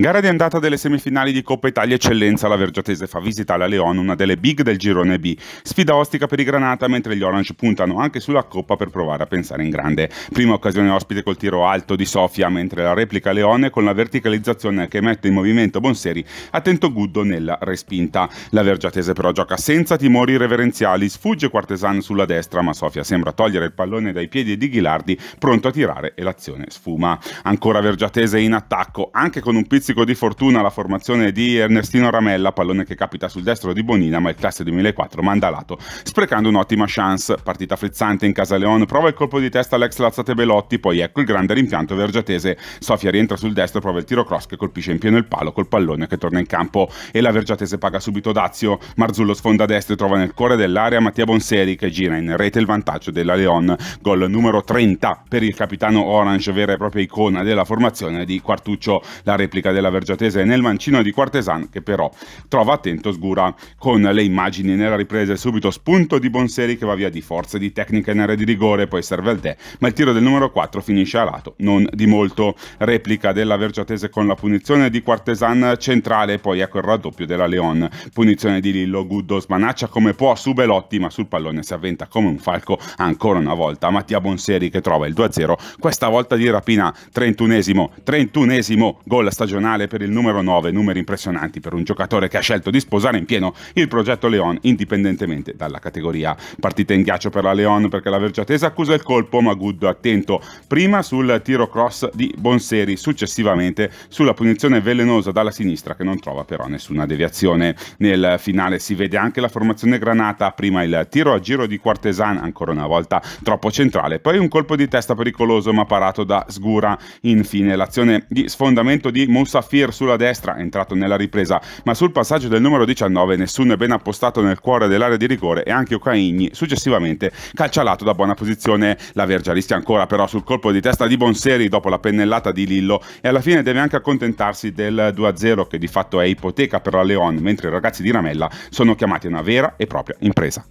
Gara di andata delle semifinali di Coppa Italia Eccellenza, la Vergiatese fa visita alla Leon, una delle big del girone B. Sfida ostica per i Granata, mentre gli Orange puntano anche sulla Coppa per provare a pensare in grande. Prima occasione ospite col tiro alto di Sofia, mentre la replica Leone con la verticalizzazione che mette in movimento Bonseri, attento Guddo nella respinta. La Vergiatese però gioca senza timori reverenziali, sfugge Quartesan sulla destra, ma Sofia sembra togliere il pallone dai piedi di Ghilardi, pronto a tirare e l'azione sfuma. Ancora Vergiatese in attacco, anche con un pizzico stuzzico di fortuna la formazione di Ernestino Ramella, pallone che capita sul destro di Bonina, ma il classe 2004 manda lato, sprecando un'ottima chance. Partita frizzante in casa Leon, prova il colpo di testa all'ex Lazzate Belotti, poi ecco il grande rimpianto vergiatese. Sofia rientra sul destro, prova il tiro cross che colpisce in pieno il palo col pallone che torna in campo e la vergiatese paga subito Dazio. Marzullo sfonda a destra e trova nel cuore dell'area Mattia Bonseri che gira in rete il vantaggio della Leon. Gol numero 30 per il capitano Orange, vera e propria icona della formazione di Quartuccio. La replica del della Vergiatese nel mancino di Quartesan che però trova attento Sgura con le immagini nella ripresa subito spunto di Bonseri che va via di forza di tecnica in area di rigore poi serve al te ma il tiro del numero 4 finisce a lato non di molto replica della Vergiatese con la punizione di Quartesan centrale poi ecco il raddoppio della Leon punizione di Lillo Guddo smanaccia come può su Belotti ma sul pallone si avventa come un falco ancora una volta Mattia Bonseri che trova il 2-0 questa volta di rapina 31esimo 31esimo gol stagionale eccezionale per il numero 9, numeri impressionanti per un giocatore che ha scelto di sposare in pieno il progetto Leon indipendentemente dalla categoria. Partita in ghiaccio per la Leon perché la Vergiatesa accusa il colpo ma Good attento prima sul tiro cross di Bonseri, successivamente sulla punizione velenosa dalla sinistra che non trova però nessuna deviazione. Nel finale si vede anche la formazione granata, prima il tiro a giro di Quartesan ancora una volta troppo centrale, poi un colpo di testa pericoloso ma parato da Sgura, infine l'azione di sfondamento di Moussa Safir sulla destra, entrato nella ripresa, ma sul passaggio del numero 19 nessuno è ben appostato nel cuore dell'area di rigore e anche Ocaigni successivamente calcialato da buona posizione. La Vergia rischia ancora però sul colpo di testa di Bonseri dopo la pennellata di Lillo e alla fine deve anche accontentarsi del 2-0 che di fatto è ipoteca per la Leon, mentre i ragazzi di Ramella sono chiamati a una vera e propria impresa.